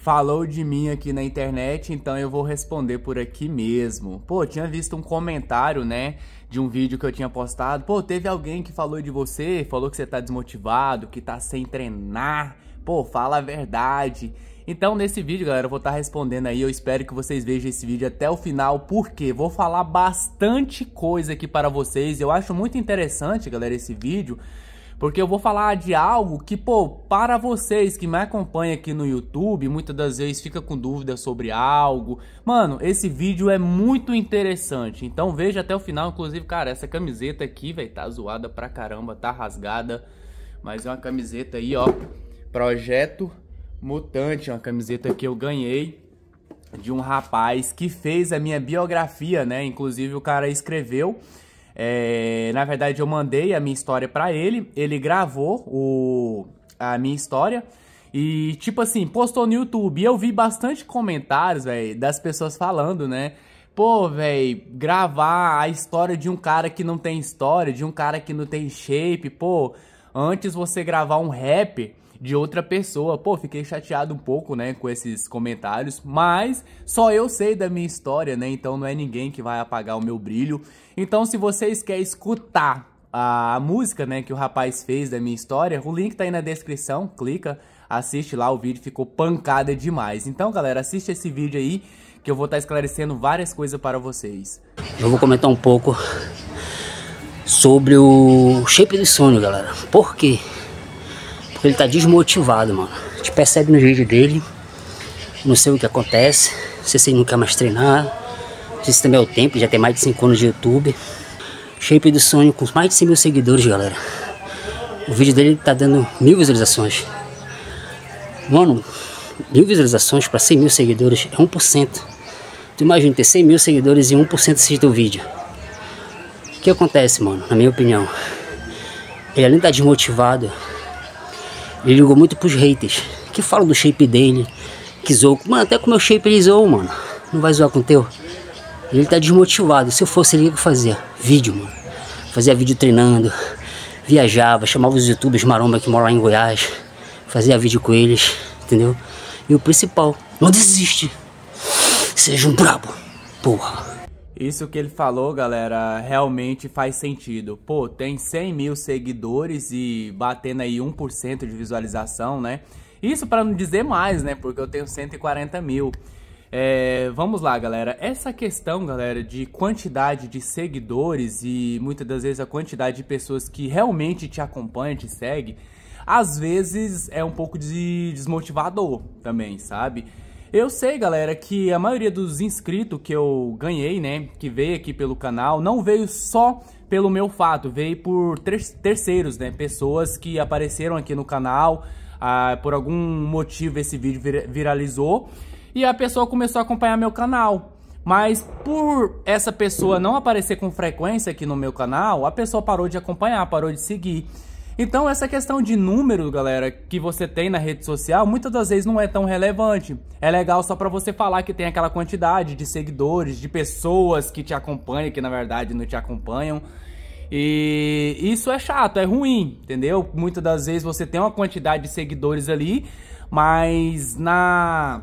falou de mim aqui na internet, então eu vou responder por aqui mesmo. Pô, tinha visto um comentário, né, de um vídeo que eu tinha postado. Pô, teve alguém que falou de você, falou que você tá desmotivado, que tá sem treinar. Pô, fala a verdade. Então, nesse vídeo, galera, eu vou estar tá respondendo aí. Eu espero que vocês vejam esse vídeo até o final, porque vou falar bastante coisa aqui para vocês. Eu acho muito interessante, galera, esse vídeo, porque eu vou falar de algo que, pô, para vocês que me acompanham aqui no YouTube, muitas das vezes fica com dúvida sobre algo. Mano, esse vídeo é muito interessante, então veja até o final. Inclusive, cara, essa camiseta aqui, velho, tá zoada pra caramba, tá rasgada, mas é uma camiseta aí, ó, Projeto Mutante, é uma camiseta que eu ganhei de um rapaz que fez a minha biografia, né? Inclusive, o cara escreveu é, na verdade, eu mandei a minha história para ele, ele gravou o, a minha história e, tipo assim, postou no YouTube. E eu vi bastante comentários, velho, das pessoas falando, né? Pô, velho, gravar a história de um cara que não tem história, de um cara que não tem shape, pô, antes você gravar um rap de outra pessoa. Pô, fiquei chateado um pouco, né, com esses comentários, mas só eu sei da minha história, né? Então não é ninguém que vai apagar o meu brilho. Então se vocês querem escutar a música, né, que o rapaz fez da minha história, o link tá aí na descrição, clica, assiste lá, o vídeo ficou pancada demais. Então, galera, assiste esse vídeo aí que eu vou estar tá esclarecendo várias coisas para vocês. Eu vou comentar um pouco sobre o shape do sonho, galera. Por quê? Porque ele tá desmotivado, mano. A gente percebe nos vídeos dele. Não sei o que acontece. Não sei se ele não quer mais treinar. Se também é o tempo, já tem mais de 5 anos de YouTube. Shape do Sonho com mais de 100 mil seguidores, galera. O vídeo dele tá dando mil visualizações. Mano, mil visualizações para 100 mil seguidores é 1%. Tu imagina ter 100 mil seguidores e 1% assistir o vídeo. O que acontece, mano, na minha opinião? Ele além de estar tá desmotivado, ele ligou muito pros haters, que falam do shape dele, que zoou, Mano, até com o meu shape eles zoam, mano. Não vai zoar com o teu. Ele tá desmotivado. Se eu fosse ele, o que eu fazia? Vídeo, mano. Fazia vídeo treinando, viajava, chamava os youtubers maromba que moram lá em Goiás, fazia vídeo com eles, entendeu? E o principal, não desiste. Seja um brabo. Porra. Isso que ele falou, galera, realmente faz sentido. Pô, tem 100 mil seguidores e batendo aí 1% de visualização, né? Isso para não dizer mais, né? Porque eu tenho 140 mil. É, vamos lá, galera. Essa questão, galera, de quantidade de seguidores e muitas das vezes a quantidade de pessoas que realmente te acompanham, te segue, às vezes é um pouco de desmotivador também, sabe? Eu sei, galera, que a maioria dos inscritos que eu ganhei, né, que veio aqui pelo canal, não veio só pelo meu fato, veio por terceiros, né, pessoas que apareceram aqui no canal, ah, por algum motivo esse vídeo vir viralizou, e a pessoa começou a acompanhar meu canal. Mas por essa pessoa não aparecer com frequência aqui no meu canal, a pessoa parou de acompanhar, parou de seguir. Então essa questão de número, galera, que você tem na rede social, muitas das vezes não é tão relevante. É legal só para você falar que tem aquela quantidade de seguidores, de pessoas que te acompanham, que na verdade não te acompanham. E isso é chato, é ruim, entendeu? Muitas das vezes você tem uma quantidade de seguidores ali, mas na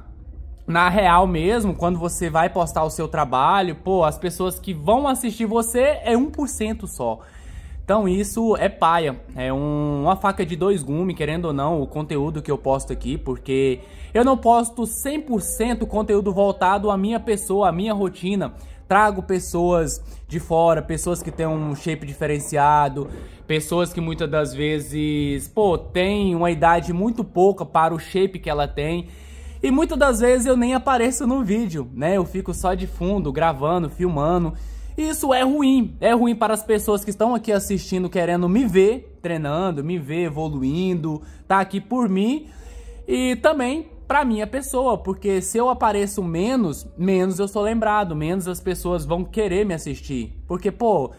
na real mesmo, quando você vai postar o seu trabalho, pô, as pessoas que vão assistir você é 1% só. Então isso é paia, é um, uma faca de dois gumes, querendo ou não, o conteúdo que eu posto aqui, porque eu não posto 100% conteúdo voltado à minha pessoa, à minha rotina. Trago pessoas de fora, pessoas que têm um shape diferenciado, pessoas que muitas das vezes, pô, têm uma idade muito pouca para o shape que ela tem. E muitas das vezes eu nem apareço no vídeo, né? Eu fico só de fundo, gravando, filmando. Isso é ruim. É ruim para as pessoas que estão aqui assistindo, querendo me ver treinando, me ver evoluindo, tá aqui por mim. E também para minha pessoa, porque se eu apareço menos, menos eu sou lembrado, menos as pessoas vão querer me assistir. Porque, pô,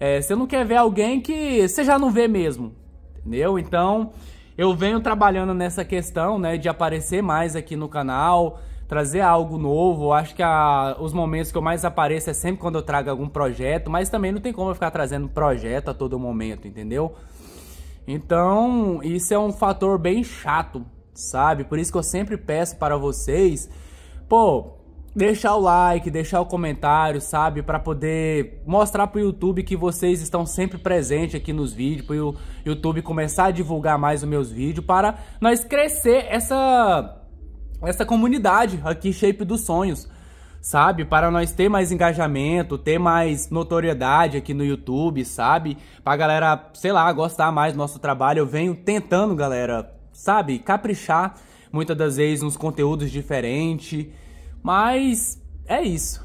é, você não quer ver alguém que você já não vê mesmo, entendeu? Então, eu venho trabalhando nessa questão, né, de aparecer mais aqui no canal, trazer algo novo. Acho que a, os momentos que eu mais apareço é sempre quando eu trago algum projeto, mas também não tem como eu ficar trazendo projeto a todo momento, entendeu? Então, isso é um fator bem chato, sabe? Por isso que eu sempre peço para vocês, pô, deixar o like, deixar o comentário, sabe? Para poder mostrar pro YouTube que vocês estão sempre presentes aqui nos vídeos, pro YouTube começar a divulgar mais os meus vídeos, para nós crescer essa essa comunidade aqui, Shape dos Sonhos, sabe? Para nós ter mais engajamento, ter mais notoriedade aqui no YouTube, sabe? Pra galera, sei lá, gostar mais do nosso trabalho. Eu venho tentando, galera, sabe? Caprichar muitas das vezes nos conteúdos diferentes. Mas é isso.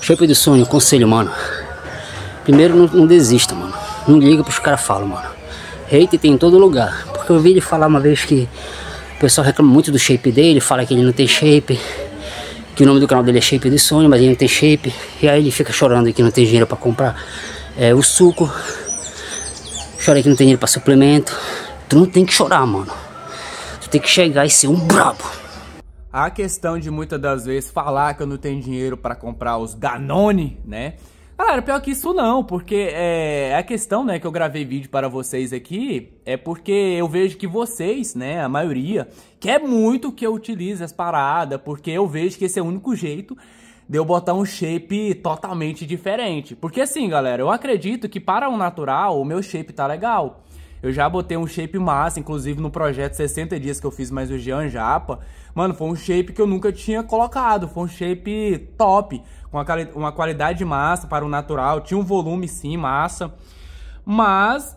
Shape do sonho, conselho, mano. Primeiro, não, não desista, mano. Não liga pros caras falam, mano. Hate tem em todo lugar. Porque eu ouvi ele falar uma vez que o pessoal reclama muito do shape dele, fala que ele não tem shape, que o nome do canal dele é Shape de Sonho, mas ele não tem shape. E aí ele fica chorando que não tem dinheiro para comprar é, o suco. Chora que não tem dinheiro para suplemento. Tu não tem que chorar, mano. Tu tem que chegar e ser um brabo. A questão de muitas das vezes falar que eu não tenho dinheiro para comprar os Danone, né? Galera, pior que isso não, porque é, a questão, né, que eu gravei vídeo para vocês aqui é porque eu vejo que vocês, né, a maioria, quer muito que eu utilize as paradas, porque eu vejo que esse é o único jeito de eu botar um shape totalmente diferente. Porque assim, galera, eu acredito que para o um natural o meu shape tá legal. Eu já botei um shape massa, inclusive no projeto 60 dias que eu fiz mais o Jean Japa. Mano, foi um shape que eu nunca tinha colocado, foi um shape top, com uma qualidade massa para o natural, tinha um volume sim, massa. Mas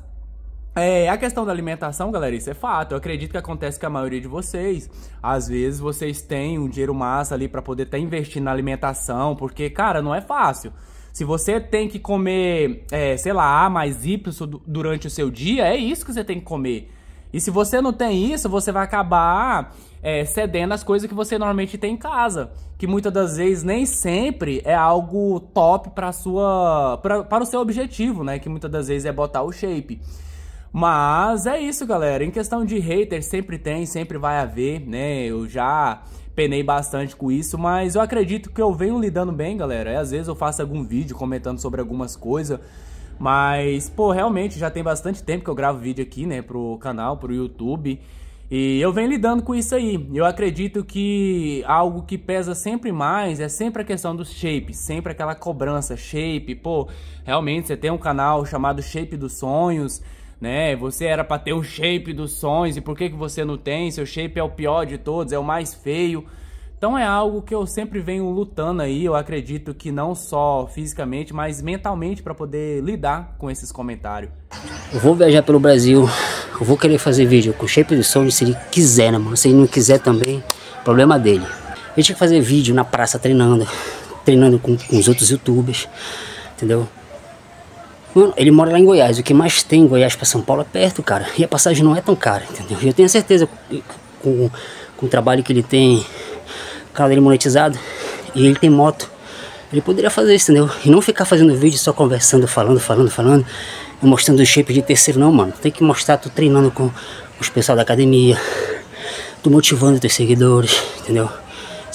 é, a questão da alimentação, galera, isso é fato. Eu acredito que acontece com a maioria de vocês. Às vezes vocês têm um dinheiro massa ali para poder estar tá investindo na alimentação, porque, cara, não é fácil. Se você tem que comer, é, sei lá, A mais Y durante o seu dia, é isso que você tem que comer. E se você não tem isso, você vai acabar é, cedendo as coisas que você normalmente tem em casa, que muitas das vezes nem sempre é algo top para sua pra, para o seu objetivo, né? Que muitas das vezes é botar o shape. Mas é isso, galera. Em questão de hater, sempre tem, sempre vai haver, né? Eu já penei bastante com isso, mas eu acredito que eu venho lidando bem, galera. É, às vezes eu faço algum vídeo comentando sobre algumas coisas, mas, pô, realmente já tem bastante tempo que eu gravo vídeo aqui, né, pro canal, pro YouTube. E eu venho lidando com isso aí. Eu acredito que algo que pesa sempre mais é sempre a questão dos shapes, sempre aquela cobrança, shape, pô, realmente você tem um canal chamado Shape dos Sonhos né? Você era para ter o shape dos sonhos e por que, que você não tem? Seu shape é o pior de todos, é o mais feio. Então é algo que eu sempre venho lutando aí, eu acredito que não só fisicamente, mas mentalmente para poder lidar com esses comentários. Eu vou viajar pelo Brasil, eu vou querer fazer vídeo com o shape dos sonho se ele quiser, né, mano? Se ele não quiser também, problema dele. Eu tinha que fazer vídeo na praça treinando, treinando com, com os outros youtubers, entendeu? Mano, ele mora lá em Goiás. O que mais tem em Goiás para São Paulo é perto, cara. E a passagem não é tão cara, entendeu? Eu tenho certeza com, com o trabalho que ele tem, o canal dele monetizado, e ele tem moto. Ele poderia fazer isso, entendeu? E não ficar fazendo vídeo só conversando, falando, falando, falando, e mostrando o shape de terceiro, não, mano. Tem que mostrar, tu treinando com os pessoal da academia, tu motivando teus seguidores, entendeu?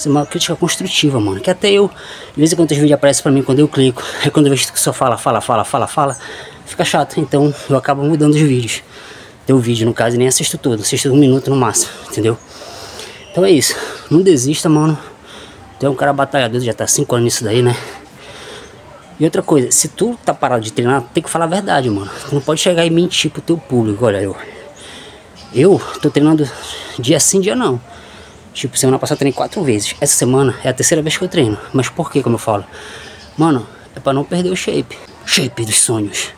É uma crítica construtiva, mano. Que até eu, de vez em quando os vídeos aparecem pra mim quando eu clico. Aí quando eu vejo que só fala, fala, fala, fala, fala, fica chato. Então eu acabo mudando os vídeos. Teu vídeo, no caso, nem assisto todo. Assisto um minuto no máximo, entendeu? Então é isso. Não desista, mano. Tu é um cara batalhador, já tá 5 anos nisso daí, né? E outra coisa, se tu tá parado de treinar, tem que falar a verdade, mano. Tu não pode chegar e mentir pro teu público, olha eu. Eu tô treinando dia sim, dia não. Tipo, semana passada eu treinei quatro vezes. Essa semana é a terceira vez que eu treino. Mas por que, como eu falo? Mano, é pra não perder o shape. Shape dos sonhos.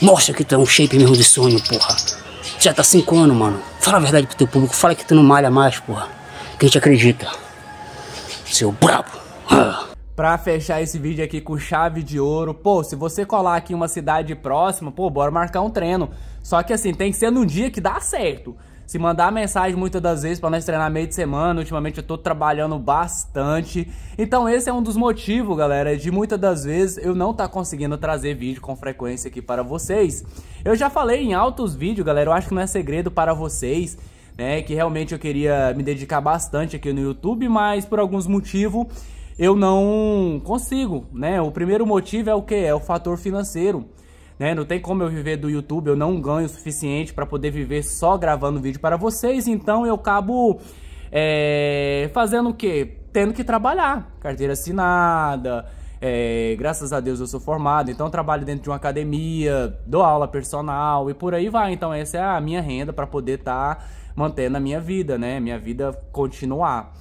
Mostra que tu é um shape mesmo de sonho, porra. Tu já tá cinco anos, mano. Fala a verdade pro teu público. Fala que tu não malha mais, porra. Que a gente acredita. Seu brabo. Pra fechar esse vídeo aqui com chave de ouro, pô, se você colar aqui em uma cidade próxima, pô, bora marcar um treino. Só que assim, tem que ser num dia que dá certo se mandar mensagem muitas das vezes para nós treinar meio de semana. Ultimamente eu tô trabalhando bastante. Então esse é um dos motivos, galera, de muitas das vezes eu não tá conseguindo trazer vídeo com frequência aqui para vocês. Eu já falei em altos vídeos, galera, eu acho que não é segredo para vocês. Né, que realmente eu queria me dedicar bastante aqui no YouTube, mas por alguns motivos eu não consigo, né? O primeiro motivo é o que? É o fator financeiro né? Não tem como eu viver do YouTube, eu não ganho o suficiente para poder viver só gravando vídeo para vocês, então eu acabo é, fazendo o quê? Tendo que trabalhar, carteira assinada, é, graças a Deus eu sou formado, então trabalho dentro de uma academia, dou aula personal e por aí vai. Então essa é a minha renda para poder estar tá mantendo a minha vida, né? Minha vida continuar.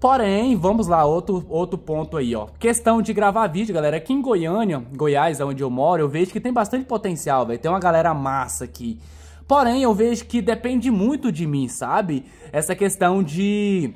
Porém, vamos lá, outro, outro ponto aí, ó. Questão de gravar vídeo, galera. Aqui em Goiânia, Goiás, é onde eu moro, eu vejo que tem bastante potencial, velho. Tem uma galera massa aqui. Porém, eu vejo que depende muito de mim, sabe? Essa questão de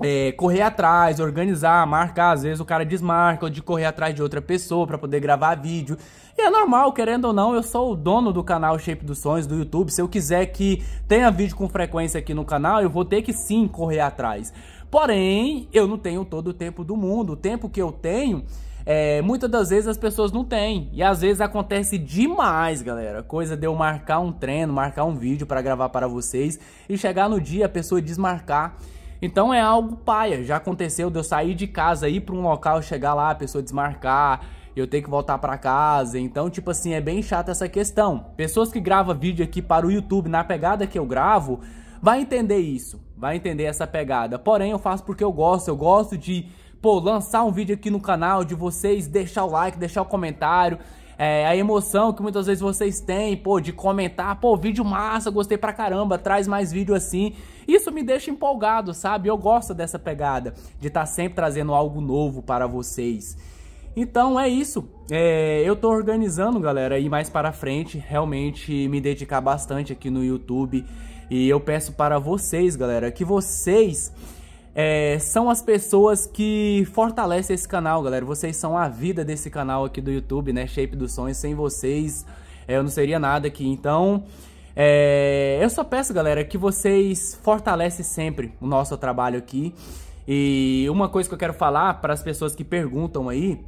é, correr atrás, organizar, marcar. Às vezes o cara desmarca, ou de correr atrás de outra pessoa para poder gravar vídeo. E é normal, querendo ou não, eu sou o dono do canal Shape dos Sonhos do YouTube. Se eu quiser que tenha vídeo com frequência aqui no canal, eu vou ter que sim correr atrás. Porém, eu não tenho todo o tempo do mundo. O tempo que eu tenho, é, muitas das vezes as pessoas não têm. E às vezes acontece demais, galera. Coisa de eu marcar um treino, marcar um vídeo para gravar para vocês e chegar no dia a pessoa desmarcar. Então é algo paia. Já aconteceu de eu sair de casa, ir para um local, chegar lá, a pessoa desmarcar, eu ter que voltar para casa. Então, tipo assim, é bem chata essa questão. Pessoas que gravam vídeo aqui para o YouTube na pegada que eu gravo, vai entender isso vai entender essa pegada. Porém, eu faço porque eu gosto, eu gosto de, pô, lançar um vídeo aqui no canal, de vocês deixar o like, deixar o comentário, é, a emoção que muitas vezes vocês têm, pô, de comentar, pô, vídeo massa, gostei pra caramba, traz mais vídeo assim. Isso me deixa empolgado, sabe? Eu gosto dessa pegada, de estar tá sempre trazendo algo novo para vocês. Então é isso, é, eu tô organizando, galera, aí mais para frente, realmente me dedicar bastante aqui no YouTube, e eu peço para vocês, galera, que vocês é, são as pessoas que fortalecem esse canal, galera. Vocês são a vida desse canal aqui do YouTube, né? Shape dos Sonhos. Sem vocês, é, eu não seria nada aqui. Então, é, eu só peço, galera, que vocês fortalecem sempre o nosso trabalho aqui. E uma coisa que eu quero falar para as pessoas que perguntam aí.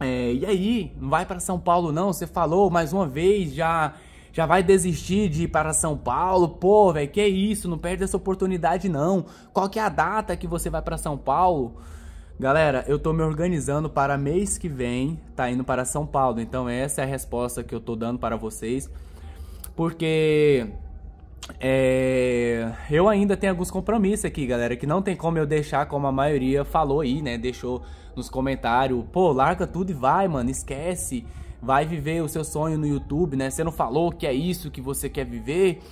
É, e aí, não vai para São Paulo não? Você falou mais uma vez já já vai desistir de ir para São Paulo? Pô, velho, que isso? Não perde essa oportunidade não. Qual que é a data que você vai para São Paulo? Galera, eu tô me organizando para mês que vem, tá indo para São Paulo. Então essa é a resposta que eu tô dando para vocês. Porque é, eu ainda tenho alguns compromissos aqui, galera, que não tem como eu deixar, como a maioria falou aí, né? Deixou nos comentários, pô, larga tudo e vai, mano, esquece vai viver o seu sonho no YouTube, né? Você não falou que é isso que você quer viver.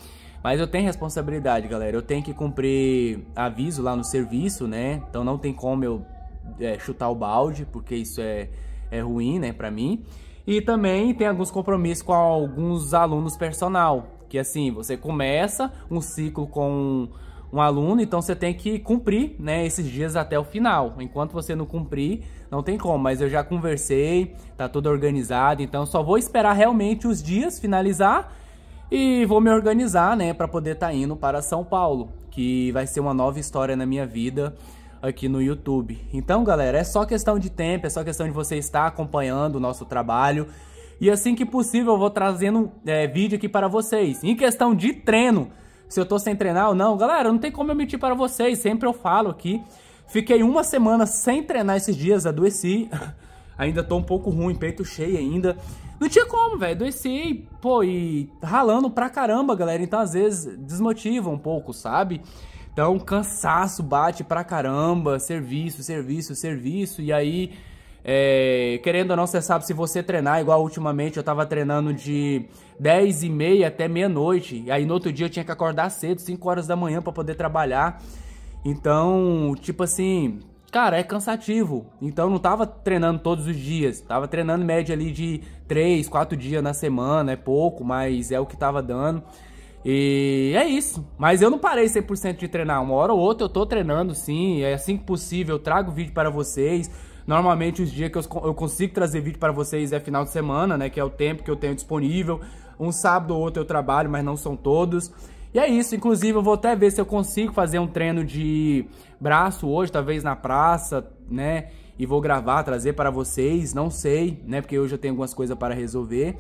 Mas eu tenho responsabilidade, galera. Eu tenho que cumprir aviso lá no serviço, né? Então não tem como eu é, chutar o balde, porque isso é, é ruim, né, pra mim. E também tem alguns compromissos com alguns alunos personal. Que assim, você começa um ciclo com um aluno, então você tem que cumprir, né, esses dias até o final. Enquanto você não cumprir, não tem como, mas eu já conversei, tá tudo organizado, então só vou esperar realmente os dias finalizar e vou me organizar, né, para poder estar tá indo para São Paulo, que vai ser uma nova história na minha vida aqui no YouTube. Então, galera, é só questão de tempo, é só questão de você estar acompanhando o nosso trabalho. E assim que possível, eu vou trazendo é, vídeo aqui para vocês. Em questão de treino, se eu tô sem treinar ou não. Galera, não tem como eu mentir para vocês, sempre eu falo aqui. Fiquei uma semana sem treinar esses dias, adoeci. ainda tô um pouco ruim, peito cheio ainda. Não tinha como, velho. Adoeci, pô, e ralando pra caramba, galera. Então, às vezes, desmotiva um pouco, sabe? Então, cansaço bate pra caramba, serviço, serviço, serviço. E aí, é, querendo ou não, você sabe se você treinar, igual ultimamente eu tava treinando de 10 e meia até meia-noite. e Aí no outro dia eu tinha que acordar cedo, 5 horas da manhã para poder trabalhar. Então, tipo assim, cara, é cansativo. Então não tava treinando todos os dias. Tava treinando média ali de 3, 4 dias na semana, é pouco, mas é o que tava dando. E é isso. Mas eu não parei 100% de treinar. Uma hora ou outra eu tô treinando sim. É assim que possível, eu trago vídeo para vocês. Normalmente os dias que eu, consigo trazer vídeo para vocês é final de semana, né? Que é o tempo que eu tenho disponível. Um sábado ou outro eu trabalho, mas não são todos. E é isso, inclusive eu vou até ver se eu consigo fazer um treino de braço hoje, talvez na praça, né? E vou gravar, trazer para vocês, não sei, né? Porque hoje eu tenho algumas coisas para resolver.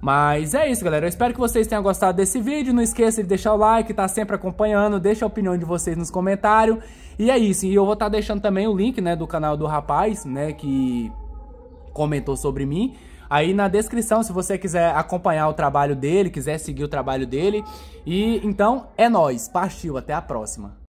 Mas é isso, galera. Eu espero que vocês tenham gostado desse vídeo. Não esqueça de deixar o like, tá sempre acompanhando. Deixa a opinião de vocês nos comentários. E é isso. E eu vou estar tá deixando também o link, né, do canal do rapaz, né, que comentou sobre mim. Aí na descrição, se você quiser acompanhar o trabalho dele, quiser seguir o trabalho dele. E então é nós. Partiu, até a próxima.